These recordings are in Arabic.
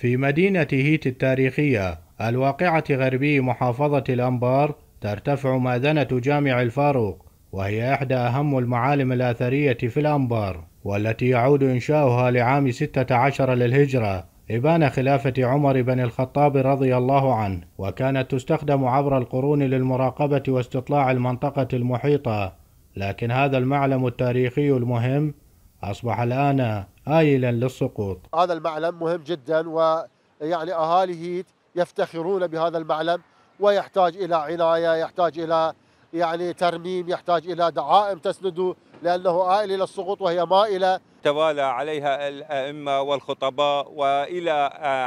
في مدينة هيت التاريخية الواقعة غربي محافظة الأنبار ترتفع ماذنة جامع الفاروق وهي إحدى أهم المعالم الأثرية في الأنبار والتي يعود إنشاؤها لعام 16 للهجرة إبان خلافة عمر بن الخطاب رضي الله عنه وكانت تستخدم عبر القرون للمراقبة واستطلاع المنطقة المحيطة لكن هذا المعلم التاريخي المهم أصبح الآن هائلا للسقوط هذا المعلم مهم جدا ويعني أهالي يفتخرون بهذا المعلم ويحتاج إلى عناية يحتاج إلى يعني ترميم يحتاج إلى دعائم تسنده لأنه آيل إلى السقوط وهي مائلة توالى عليها الأئمة والخطباء وإلى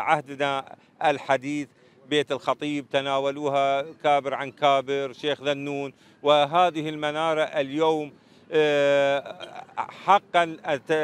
عهدنا الحديث بيت الخطيب تناولوها كابر عن كابر شيخ ذنون وهذه المنارة اليوم آه، حقا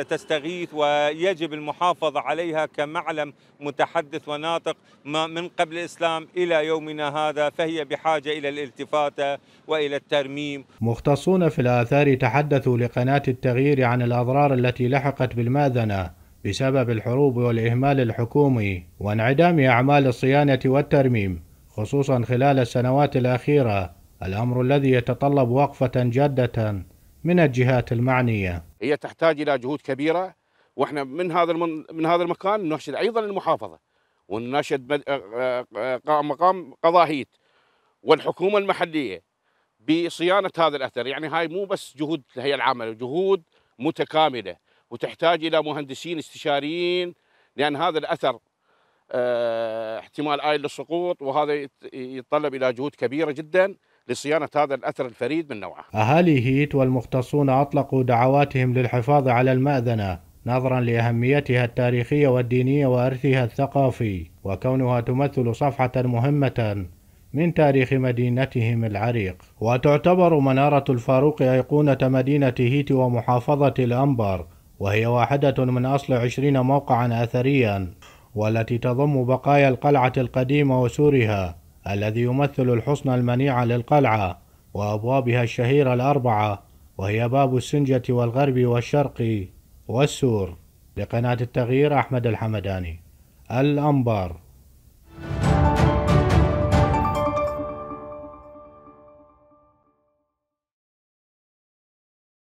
تستغيث ويجب المحافظة عليها كمعلم متحدث وناطق من قبل الإسلام إلى يومنا هذا فهي بحاجة إلى الالتفاتة وإلى الترميم مختصون في الآثار تحدثوا لقناة التغيير عن الأضرار التي لحقت بالماذنة بسبب الحروب والإهمال الحكومي وانعدام أعمال الصيانة والترميم خصوصا خلال السنوات الأخيرة الأمر الذي يتطلب وقفة جادة من الجهات المعنية هي تحتاج إلى جهود كبيرة واحنا من هذا من هذا المكان نناشد ايضا المحافظه ونناشد آه، آه، مقام قضاهيت والحكومه المحليه بصيانه هذا الاثر، يعني هاي مو بس جهود الهيئه العامه، جهود متكامله وتحتاج الى مهندسين استشاريين لان هذا الاثر اه احتمال آيل للسقوط وهذا يتطلب الى جهود كبيره جدا لصيانة هذا الأثر الفريد من نوعه أهالي هيت والمختصون أطلقوا دعواتهم للحفاظ على المأذنة نظرا لأهميتها التاريخية والدينية وإرثها الثقافي وكونها تمثل صفحة مهمة من تاريخ مدينتهم العريق وتعتبر منارة الفاروق أيقونة مدينة هيت ومحافظة الأنبر وهي واحدة من أصل عشرين موقعا أثريا والتي تضم بقايا القلعة القديمة وسورها الذي يمثل الحصن المنيع للقلعة وأبوابها الشهيرة الأربعة وهي باب السنجة والغرب والشرق والسور لقناة التغيير أحمد الحمداني الأنبار